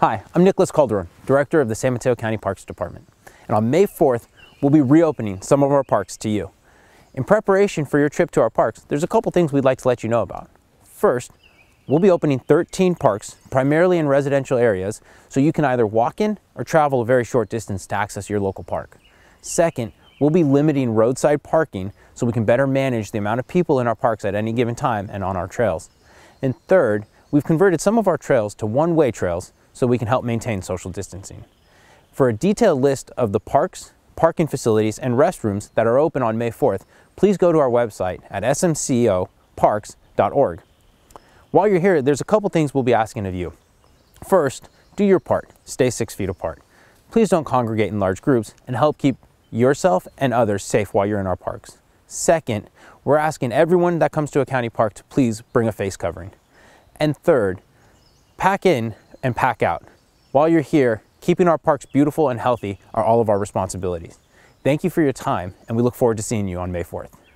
Hi, I'm Nicholas Calderon, Director of the San Mateo County Parks Department. And on May 4th, we'll be reopening some of our parks to you. In preparation for your trip to our parks, there's a couple things we'd like to let you know about. First, we'll be opening 13 parks, primarily in residential areas, so you can either walk in or travel a very short distance to access your local park. Second, we'll be limiting roadside parking so we can better manage the amount of people in our parks at any given time and on our trails. And third, we've converted some of our trails to one-way trails so we can help maintain social distancing. For a detailed list of the parks, parking facilities, and restrooms that are open on May 4th, please go to our website at smcoparks.org. While you're here, there's a couple things we'll be asking of you. First, do your part, stay six feet apart. Please don't congregate in large groups and help keep yourself and others safe while you're in our parks. Second, we're asking everyone that comes to a county park to please bring a face covering. And third, pack in and pack out. While you're here, keeping our parks beautiful and healthy are all of our responsibilities. Thank you for your time, and we look forward to seeing you on May 4th.